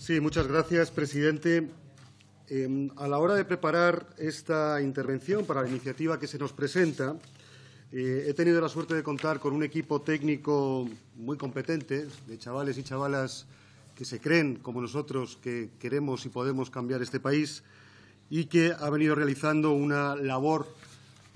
Sí, muchas gracias, presidente. Em, a la hora de preparar esta intervención para la iniciativa que se nos presenta, eh, he tenido la suerte de contar con un equipo técnico muy competente, de chavales y chavalas que se creen, como nosotros, que queremos y podemos cambiar este país y que ha venido realizando una labor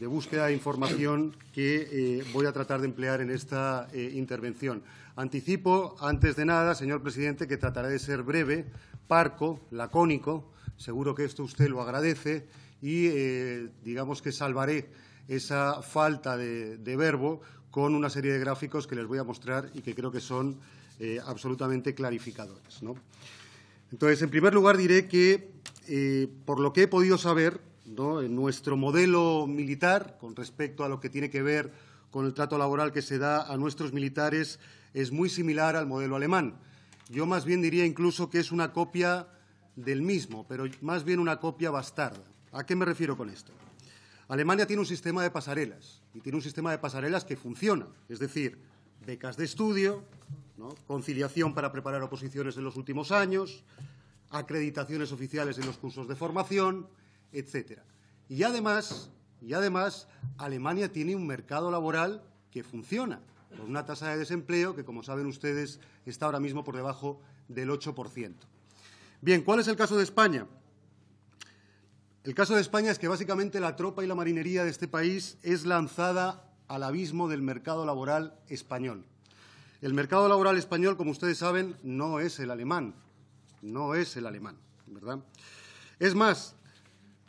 de búsqueda de información que eh, voy a tratar de emplear en esta eh, intervención. Anticipo, antes de nada, señor presidente, que trataré de ser breve, parco, lacónico, seguro que esto usted lo agradece, y eh, digamos que salvaré esa falta de, verbo con una serie de gráficos que les voy a mostrar y que creo que son absolutamente clarificadores. Entonces, en primer lugar, diré que, por lo que he podido saber, en nuestro modelo militar con respecto a lo que tiene que ver con el trato laboral que se da a nuestros militares es muy similar al modelo alemán. Yo más bien diría incluso que es una copia del mismo, pero más bien una copia bastarda. ¿A qué me refiero con esto? Alemania tiene un sistema de pasarelas y tiene un sistema de pasarelas que funciona, es decir, becas de estudio, conciliación para preparar oposiciones en los últimos años, acreditaciones oficiales en los cursos de formación, etcétera. Y además, y además, Alemania tiene un mercado laboral que funciona, con una tasa de desempleo que, como saben ustedes, está ahora mismo por debajo del 8%. Bien, ¿cuál es el caso de España? El caso de España es que básicamente la tropa y la marinería de este país es lanzada al abismo del mercado laboral español. El mercado laboral español, como ustedes saben, no es el alemán, no es el alemán, ¿verdad? Es más,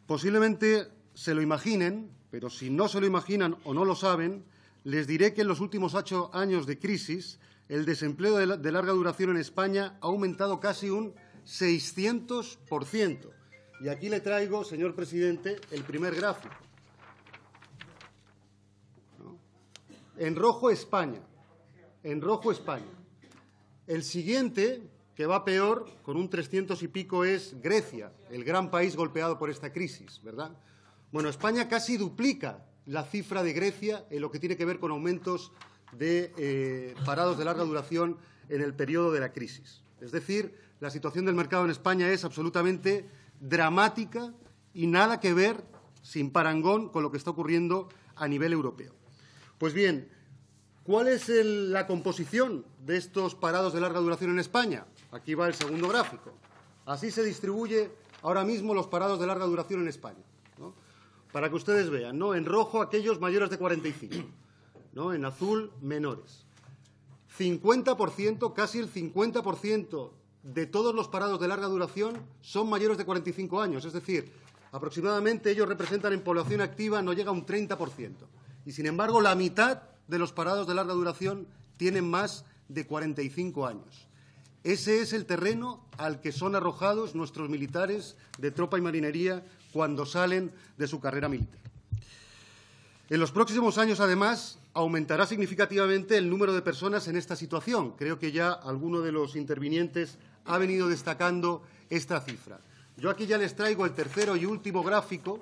Posiblemente se lo imaginen, pero si no se lo imaginan o no lo saben, les diré que en los últimos ocho años de crisis el desempleo de larga duración en España ha aumentado casi un 600%. Y aquí le traigo, señor presidente, el primer gráfico. En rojo España. En rojo España. El siguiente que va peor, con un 300 y pico, es Grecia, el gran país golpeado por esta crisis, ¿verdad? Bueno, España casi duplica la cifra de Grecia en lo que tiene que ver con aumentos de eh, parados de larga duración en el periodo de la crisis. Es decir, la situación del mercado en España es absolutamente dramática y nada que ver, sin parangón, con lo que está ocurriendo a nivel europeo. Pues bien, ¿Cuál es la composición de estos parados de larga duración en España? Aquí va el segundo gráfico. Así se distribuye ahora mismo los parados de larga duración en España. Para que ustedes vean, En rojo aquellos mayores de 45, ¿no? En azul menores. 50%, casi el 50% de todos los parados de larga duración son mayores de 45 años, es decir, aproximadamente ellos representan en población activa no llega a un 30%. Y sin embargo, la mitad de los parados de larga duración tienen más de 45 años. Ese es el terreno al que son arrojados nuestros militares de tropa y marinería cuando salen de su carrera militar. En los próximos años, además, aumentará significativamente el número de personas en esta situación. Creo que ya alguno de los intervinientes ha venido destacando esta cifra. Yo aquí ya les traigo el tercero y último gráfico,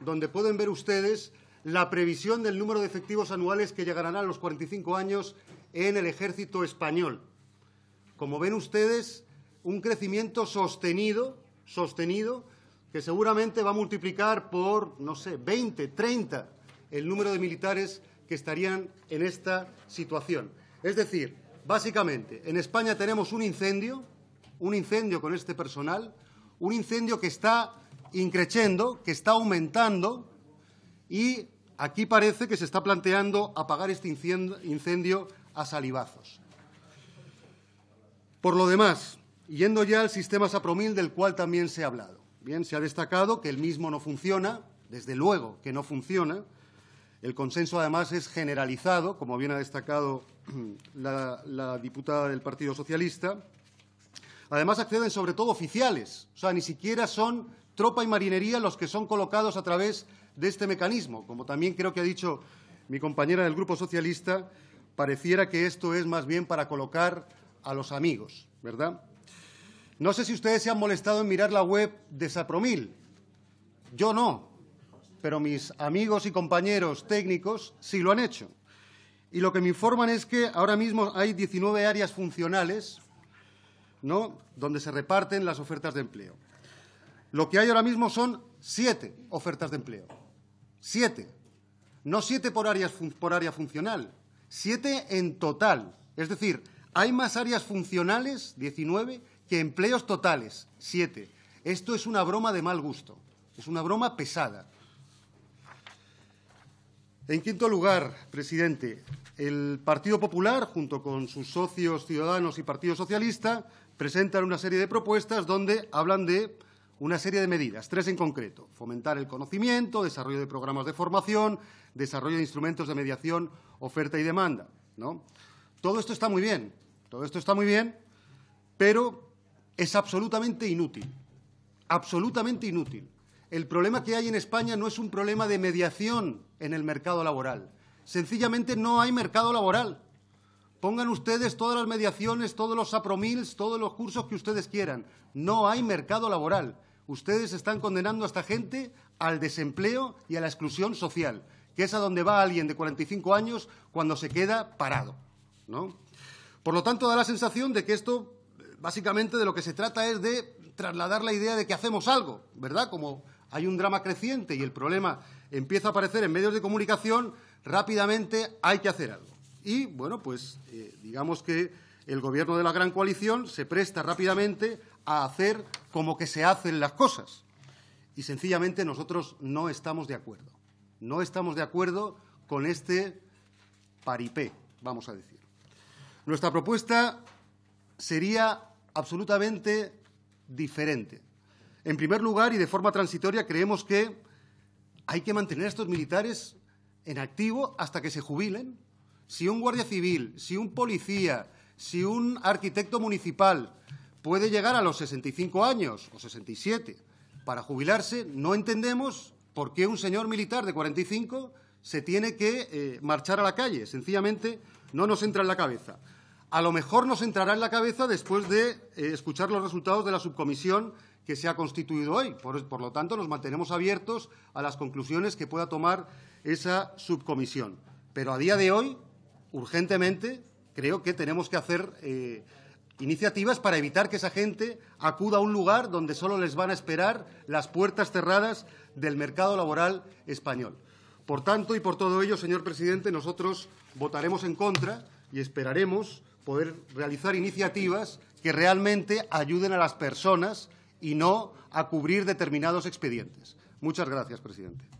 donde pueden ver ustedes la previsión del número de efectivos anuales que llegarán a los 45 años en el ejército español. Como ven ustedes, un crecimiento sostenido, sostenido, que seguramente va a multiplicar por, no sé, 20, 30 el número de militares que estarían en esta situación. Es decir, básicamente, en España tenemos un incendio, un incendio con este personal, un incendio que está increciendo, que está aumentando y Aquí parece que se está planteando apagar este incendio a salivazos. Por lo demás, yendo ya al sistema Sapromil del cual también se ha hablado. Bien, se ha destacado que el mismo no funciona, desde luego que no funciona. El consenso, además, es generalizado, como bien ha destacado la, la diputada del Partido Socialista. Además, acceden sobre todo oficiales, o sea, ni siquiera son tropa y marinería los que son colocados a través de este mecanismo. Como también creo que ha dicho mi compañera del Grupo Socialista, pareciera que esto es más bien para colocar a los amigos, ¿verdad? No sé si ustedes se han molestado en mirar la web de Sapromil. Yo no, pero mis amigos y compañeros técnicos sí lo han hecho. Y lo que me informan es que ahora mismo hay 19 áreas funcionales ¿no? donde se reparten las ofertas de empleo. Lo que hay ahora mismo son siete ofertas de empleo. Siete. No siete por, por área funcional, siete en total. Es decir, hay más áreas funcionales, 19, que empleos totales, siete. Esto es una broma de mal gusto, es una broma pesada. En quinto lugar, presidente, el Partido Popular, junto con sus socios ciudadanos y Partido Socialista, presentan una serie de propuestas donde hablan de una serie de medidas, tres en concreto. Fomentar el conocimiento, desarrollo de programas de formación, desarrollo de instrumentos de mediación, oferta y demanda. ¿no? Todo esto está muy bien, todo esto está muy bien, pero es absolutamente inútil, absolutamente inútil. El problema que hay en España no es un problema de mediación en el mercado laboral. Sencillamente no hay mercado laboral. Pongan ustedes todas las mediaciones, todos los apromils, todos los cursos que ustedes quieran. No hay mercado laboral. Ustedes están condenando a esta gente al desempleo y a la exclusión social, que es a donde va alguien de 45 años cuando se queda parado. Por lo tanto, da la sensación de que esto, básicamente, de lo que se trata es de trasladar la idea de que hacemos algo, ¿verdad? Como hay un drama creciente y el problema empieza a aparecer en medios de comunicación, rápidamente hay que hacer algo. Y, bueno, pues eh, digamos que el gobierno de la gran coalición se presta rápidamente a hacer como que se hacen las cosas. Y sencillamente nosotros no estamos de acuerdo. No estamos de acuerdo con este paripé, vamos a decir. Nuestra propuesta sería absolutamente diferente. En primer lugar, y de forma transitoria, creemos que hay que mantener a estos militares en activo hasta que se jubilen si un guardia civil, si un policía, si un arquitecto municipal puede llegar a los 65 años o 67 para jubilarse, no entendemos por qué un señor militar de 45 se tiene que eh, marchar a la calle. Sencillamente no nos entra en la cabeza. A lo mejor nos entrará en la cabeza después de eh, escuchar los resultados de la subcomisión que se ha constituido hoy. por, lo tanto, nos mantenemos abiertos a las conclusiones que pueda tomar esa subcomisión. Pero a día de hoy urgentemente creo que tenemos que hacer eh, iniciativas para evitar que esa gente acuda a un lugar donde solo les van a esperar las puertas cerradas del mercado laboral español. Por tanto y por todo ello, señor presidente, nosotros votaremos en contra y esperaremos poder realizar iniciativas que realmente ayuden a las personas y no a cubrir determinados expedientes. Muchas gracias, presidente.